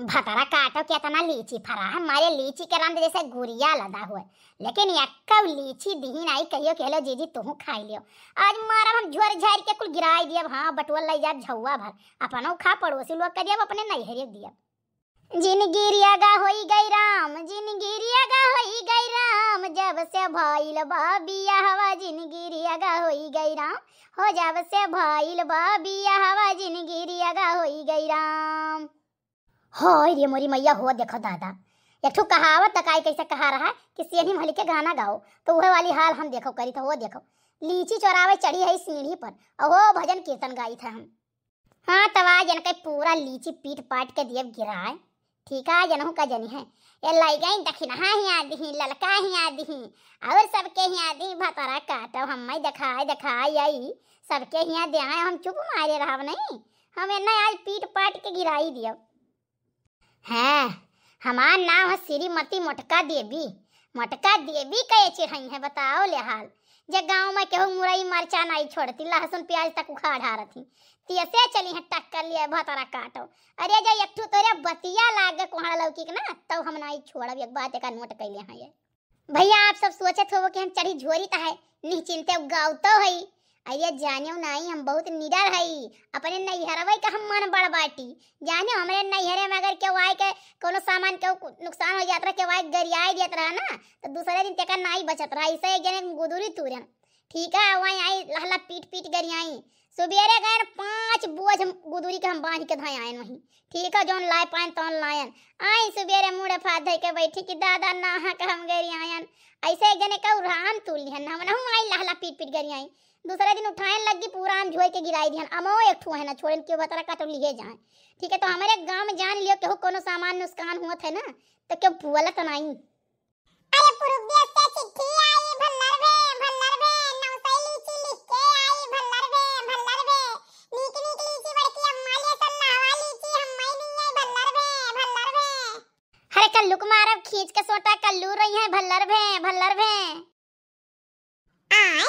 भतरा काटो के इतना लीची फरा मारे लीची के रंग जैसे गुड़िया लदा हुआ लेकिन यक्का लीची दीन आई कहियो कि हेलो जीजी तुहू खाई लियो आज मारा हम झोर झाड़ के कुल गिराई दिया हाँ बटुआ ले जाब झौआ भर अपनो खा पड़ोसी लोग कर दिया अपने नहीं नैहरे दिया जिन गिरिया गा होई गई राम जिन गिरिया गा होई गई राम जब से भइल बिया हवा जिन गिरिया गा होई गई राम हो जब से भइल बिया हवा जिन गिरिया गा होई गई राम हो रे मोरी मैया हो देखो दादा एक ठू कहावत तकाई कैसे कहा रहा कि सेनी भली के गाना गाओ तो वह वाली हाल हम देखो करी था तो वो देखो लीची चोरावे चढ़ी है सीढ़ी पर और वो भजन कीर्तन गाई था हम हाँ तवा जन के पूरा लीची पीट पाट के दिए गिराए ठीक है जनहू का जनी है ये लाई गई दखिनहा ही आदि ललका ही आदि और सबके ही आदि भतरा काटब हम दिखाए दिखाए आई सबके ही दे हम चुप मारे रहा नहीं हमें इन्हें आज पीट पाट के गिराई दिया हैं हमार नाम है श्रीमती मटका देवी मटका देवी कहे चिढ़ई है बताओ लेहाल जब गांव में केहू मुरई मरचा नहीं छोड़ती लहसुन प्याज तक उखाड़ा रथी तियसे चली है टक्कर लिए भतरा काटो अरे जा एक तोरे बतिया लागे लौकी के ना तो हम नहीं छोड़ब एक बात का नोट कैले हैं भैया आप सब सोचत हो कि हम चढ़ी झोरी ता है निश्चिंते गाव तो हई अरे जानियो नहीं हम बहुत निडर हई अपने नैहरवे का हम मन बड़ बाटी जानियो हमारे नैहरे में अगर केहू आए के कोनो सामान के नुकसान हो जात रहा केहू आए गरियाई देत रहा ना तो दूसरे दिन तेकर नहीं बचत रहा ऐसे जने गुदुरी तुरन ठीक है वहीं आई लहला पीट पीट गरियाई सुबेरे गए पांच बोझ गुदुरी के हम बांध के धाए आए वहीं ठीक है जौन लाए पाए तौन लायन आई सुबेरे मुड़े फाद धै के बैठी कि दादा के हम गरियायन ऐसे एक जने कहू राम तुल हन हम आई लहला पीट पीट गरियाई दूसरे दिन उठाए लग गई पूरा आम झोई के गिराई दिहन अमो एक ठू है ना छोड़न के बतारा काटो लिए जाए ठीक है तो हमारे गांव में जान लियो कहो कोनो सामान नुकसान हुआ थे ना तो क्यों भूला तो नहीं अरे पुरुष कल्लू खींच के सोटा कल्लू रही है भल्लर भल्लर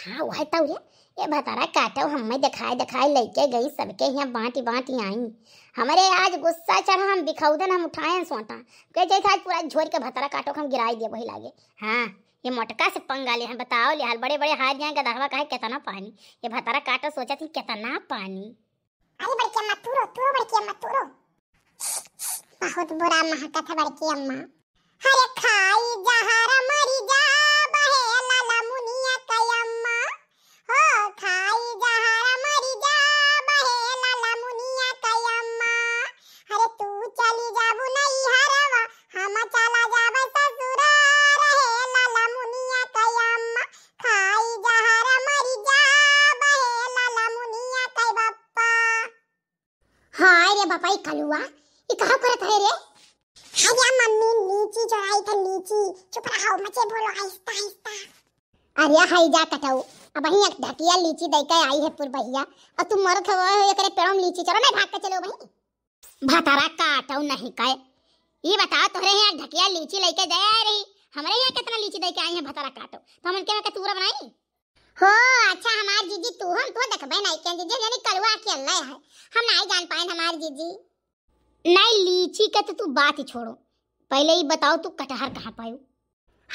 हाँ वह तो ये भतारा काटो हमें दिखाए दिखाए लेके गई सबके यहाँ बांटी बांटी आई हमारे आज गुस्सा चढ़ा हम बिखौदन हम उठाए सोटा कह जैसे आज पूरा झोर के भतारा काटो हम गिराई दिए वही लागे हाँ ये मोटका से पंगा ले हैं बताओ ले हाल बड़े बड़े हाथ यहाँ गधावा का है कितना पानी ये भतारा काटो सोचा थी कितना पानी अरे बड़की अम्मा तूरो तूरो बड़की अम्मा तूरो बहुत बुरा महकत है बड़की अम्मा अरे खाई जहर मरी जा काय रे बापाई कलुआ ई कहा करत है रे अरे मम्मी लीची चढ़ाई था लीची चुप रहो मचे बोलो आहिस्ता आहिस्ता अरे हाय जा कटाओ अब ही एक ढकिया लीची दे के आई है पुर भैया और तुम मरत हो ये करे पेड़ों में लीची चलो मैं भाग के चलो भाई भातारा काटो नहीं काए ये तो रहे यहाँ ढकिया लीची लेके जा रही हमारे यहाँ कितना लीची दे के आई है भातारा काटो तो हम इनके में कतूरा बनाई हो अच्छा हमार जीजी तू हम तो देखबे नहीं के जीजी यानी कलवा के अल्लाह है हम नहीं जान पाए हमार जीजी नहीं लीची के तो तू बात ही छोड़ो पहले ही बताओ तू कटहर कहां पायो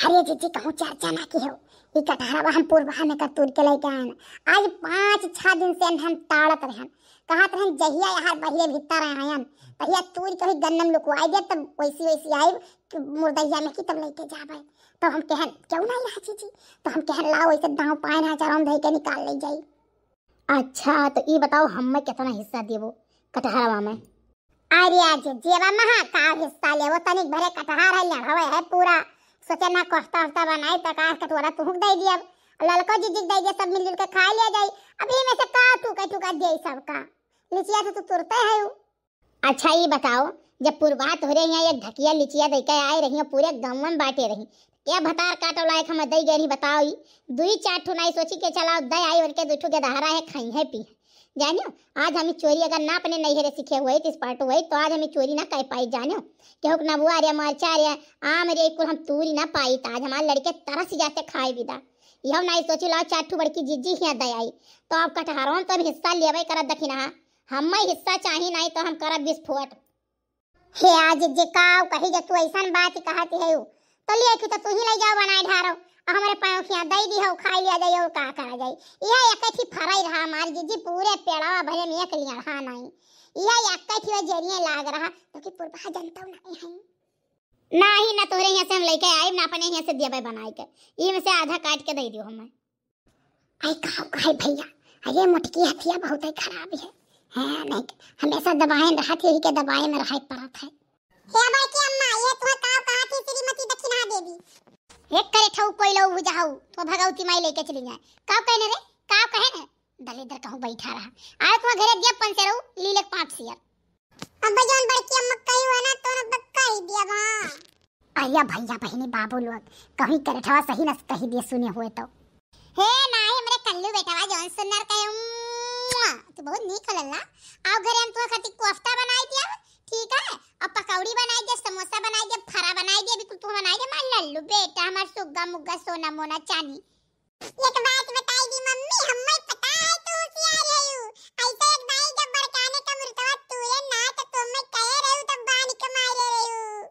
अरे जीजी कहूं चार ना की हो ई कटहर हम पूर्वा में कर तोड़ के लेके आए आज पांच छह दिन से हम ताड़त रहे कहां रहे जहिया यहां बहिरे भीतर रहे हम तहिया तोड़ के गन्नम लुकवाई दे तब वैसी वैसी आई मुर्दैया में की तब लेके जाबे तो हम कहन क्यों ना यहाँ चीची तो हम कहन लाओ ऐसे दाव पाए ना चारों धई के निकाल ले जाई अच्छा तो ये बताओ हम में कितना हिस्सा देवो कटहरवा में अरे आज जेवा में हाँ का हिस्सा लेवो तनिक भरे कटहार है ले लड़वे है पूरा सोचे ना कोफ्ता वस्ता बनाई तो का कटोरा तुहक दे दिया ललको जी जी दे सब मिलजुल के खा लिया जाई अभी में से का तू का तू का दे सब का लिचिया तो तू तुरते है अच्छा ये बताओ जब पुरबात हो रही है ये ढकिया लिचिया दे के आए रही पूरे गमन में बांटे रही के भतार काटो लायक हम दई गई बताओ ही दुई चार ठो नाई सोची के चलाओ दई आई और के दू ठो के दहारा है खाई है पी जानियो आज हम चोरी अगर ना अपने नहीं हेरे सीखे हुए इस पार्ट हुए तो आज हमें चोरी ना कर पाई जानियो क्यों नबुआ रे मरचा रे आम रे कुल हम तूरी ना पाई तो आज हमारे लड़के तरस जाते खाए विदा यह नाई सोची लाओ चाटू बड़की जिज्जी हिया आई तो आप कटहारों तो हिस्सा लेवे करत दखिना हम हिस्सा चाही नहीं तो हम करब विस्फोट हे आज जे का कही जे तू ऐसा बात कहती है तो लिए कि तो तू ही ले जाओ बनाए ढारो और हमारे पाँव की दई दी हो खाई लिया वो कहाँ कर जाए यह एक थी फराई रहा मार जी जी पूरे पेड़ावा भरे में एक लिया रहा नहीं यह एक थी वह जरिए लाग रहा तो कि पुरबा जनता नहीं है ना ही ना तोरे यहाँ से हम लेके आए ना अपने यहाँ से दिया भाई बनाए के ये में से आधा काट के दे दियो हमें आई कहाँ कहे भैया अरे मुटकी हथिया बहुत ही खराब है है नहीं हमेशा दबाएं रहत तो यही के दबाए में रहत पड़त है हे भाई की अम्मा ये तो हे करे ठाऊ कोई लऊ बुझाऊ तो भगवती माई लेके चली जाए का कहने रे का कहे ना इधर कहूं बैठा रहा आए तो घरे दिया पन से रहू लीले पांच सियर अब जान बड़की अम्मा कही हुआ ना तो ना बक्का ही दिया वहां आया भैया बहनी बाबू लोग कहीं करठवा सही न कही दिए सुने हुए तो हे ना नाही मेरे कल्लू बेटा बेटावा जॉन सुनर कहूं तू तो बहुत नीक लल्ला आओ घरे हम तो खाती कोफ्ता बनाई दिया ठीक है अब पकौड़ी बनाएंगे समोसा बनाएंगे फरा बनाएंगे अभी कुछ तो बनाएंगे मार लल्लू बेटा हमारा सुग्गा मुग्गा सोना मोना चानी एक बात बताई दी मम्मी हमें पता है तू तो क्या रही यू ऐसे एक भाई जब बड़काने का मुर्तबा तू ये ना तो तुम मैं कह रही रहू तब तो बानी मार ले रहू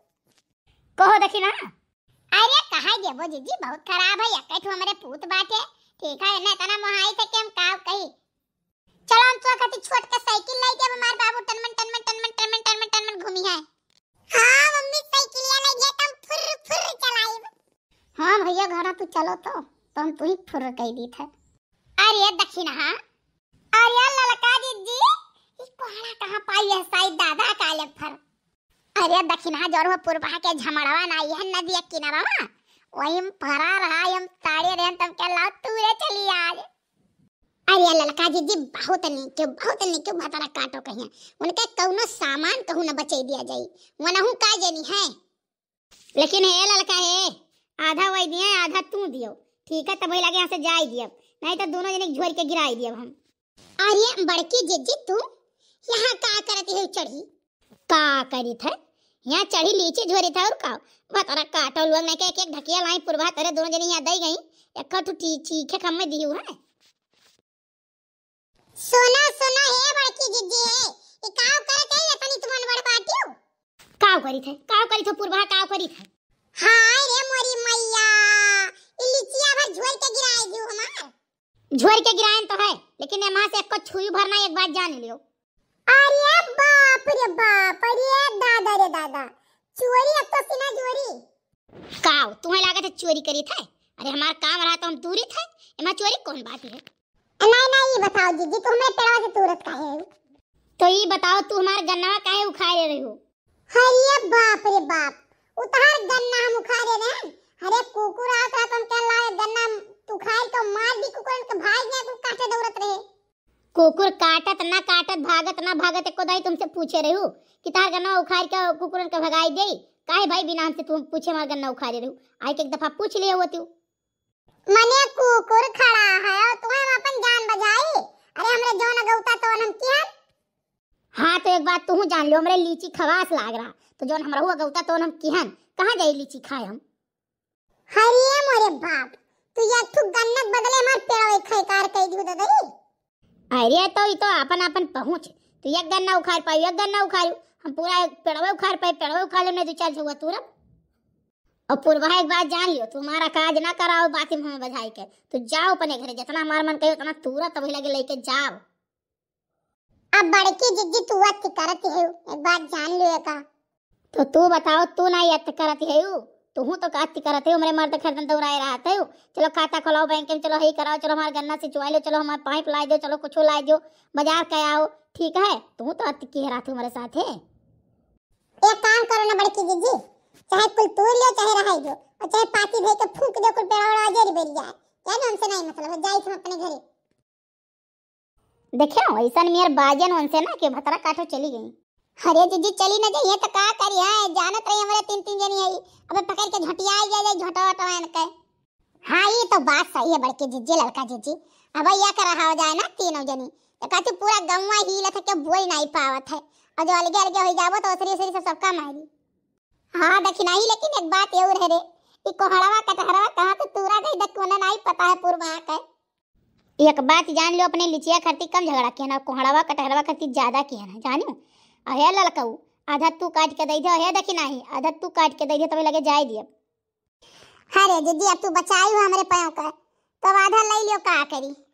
कहो देखी ना अरे कहा गया वो जीजी बहुत खराब है यकट हमारे पूत बात है ठीक है ना इतना मोहाई थे कि हम का कही चलो हम तो कति छोट के साइकिल ले जब हमारे बाबू तो मम्मी है हाँ मम्मी साइकिल ले गया तुम तो फुर फुर चलाई हाँ भैया घर तू चलो तो तो हम तू ही फुर कह दी था अरे दक्षिण हाँ अरे ललका जी जी इस कोहड़ा कहाँ पाई है साई दादा काले फर अरे दक्षिण हाँ जोर पूर्वा के झमड़वा ना है नदी किनारा वहीं फरा रहा यम ताड़े रहे तम क्या लाओ तू रे चली आज अरे ललका जी जी बहुत नहीं बहुत नहीं भतरा काटो कहिया उनके कौनो सामान कहू न बचे दिया जाई वनहु का जनी है लेकिन हे ललका हे आधा वही दिया आधा तू दियो ठीक है तब वही लगे यहाँ से जाई दिया नहीं तो दोनों जने झोर के गिराई दिया हम अरे बड़की जिज्जी तू यहाँ का करती है चढ़ी का करी था यहाँ चढ़ी लीची झोरी था और का भतरा काटो लोग मैं के एक एक ढकिया लाई पुरवा तेरे दोनों जने यहाँ दई गई एक ठीक है कम में दियो है सोना सोना हे बड़की जिद्दी हे ई काव करत है तनी तुमन बड़ बाटियो काव करित है काव थे पूर्वा काव करी थे हाय रे मोरी मैया ई लिचिया भर झोर के गिराए दियो हमार झोर के गिराए तो है लेकिन ए मां से एको छुई भरना एक बात जान लियो अरे बाप रे बाप अरे दादा रे दादा चोरी अब तो सीना चोरी काव तुम्हें लागत है चोरी करी थे अरे हमार काम रहा तो हम दूरी थे एमा चोरी कौन बात है ना ना ये बताओ जीजी तू हमारे पेड़ा से तुरत काहे है तो ये बताओ तू हमारे गन्ना काहे उखाड़े रहे हो अरे बाप रे बाप उतार गन्ना हम उखाड़े रहे हैं अरे कुकुर आ था तो तुम क्या लाए गन्ना तू खाए तो मार दी कुकुर के तो भाग गया तू काटे दौड़त रहे कुकुर काटत ना काटत भागत ना भागत एको दाई तुमसे पूछे रही हो कि तार गन्ना उखा के कुकुरन के भगाई दे काहे भाई बिना हमसे तुम पूछे मार गन्ना उखाड़े रहे हो आई के एक दफा पूछ लिया हुआ तू मने कुकुर खड़ा है और तू हम अपन जान बजाई अरे हमरे जोन गौता तो हम की हन हां तो एक बात तू जान लो हमरे लीची खवास लाग रहा तो जोन हमरा हुआ गौता तो हम की हन कहां जाई लीची खाए हम हरिए मोरे बाप तू या थु गन्नक बदले मार पेड़ो एक खैकार कह दियो ददई अरे तो ई तो अपन अपन पहुंच तू एक गन्ना उखाड़ पाई एक गन्ना उखाड़ हम पूरा पेड़वा उखाड़ पाई पेड़वा उखाड़ ले नहीं तो चल हुआ तू रब और पूर्वा एक बात जान लियो तुम्हारा काज ना कराओ बातिम हम बधाई के तो जाओ अपने घरे जितना मार मन कहियो उतना तुरंत अभी लगे लेके जाओ अब बड़की जिद्दी तू अत करत है एक बात जान लियो का तो तू बताओ तू ना अत करत है तू तो हूं तो कात करत है मेरे मर्द खरीदन दौड़ाए रहत है चलो खाता खोलाओ बैंक में चलो ही कराओ चलो हमारे गन्ना से चुआ लो चलो हमारे पाइप ला दो चलो कुछ ला दो बाजार के आओ ठीक है तू तो, तो अत की है रात हमारे साथ है एक काम करो ना बड़की दीदी चाहे कुल तोड़ लियो चाहे रहाई जो और चाहे पाती भई के तो फूक दो कुल पेड़ा और जेरी बेरी जाए नाम से नहीं मतलब है जाई तुम अपने घरे देखियो ऐसा मेर बाजन उनसे ना के भतरा काठो चली गई अरे जीजी चली ना जाइए तो का करी है हाँ, जानत रही हमारे तीन तीन जनी आई अब पकड़ के झटिया आई जाए झटा वोटा इन के हां ये तो बात सही है बड़के जीजी लड़का जीजी अब या कर रहा हो जाए ना तीनों जनी तो कहते पूरा गंवा ही लथ के बोल नहीं पावत है और जो अलग अलग हो जाबो तो ओसरी ओसरी सब सबका मारी हाँ ही लेकिन एक बात ये है रे ई कोहड़ावा कटहरावा कहाँ तो तूरा गई दकोना नहीं पता है पूर्व पूर्वा का एक बात जान लो अपने लिचिया खातिर कम झगड़ा किया ना कोहड़ावा कटहरावा खातिर ज्यादा किया ना जानू अहे ललकाऊ आधा तू काट के दई दे अहे दखिना ही आधा तू काट के दई दे तब लगे जाए दिए हरे हाँ दीदी अब तू बचाई हो हमारे पाँव का तब तो आधा ले लियो का करी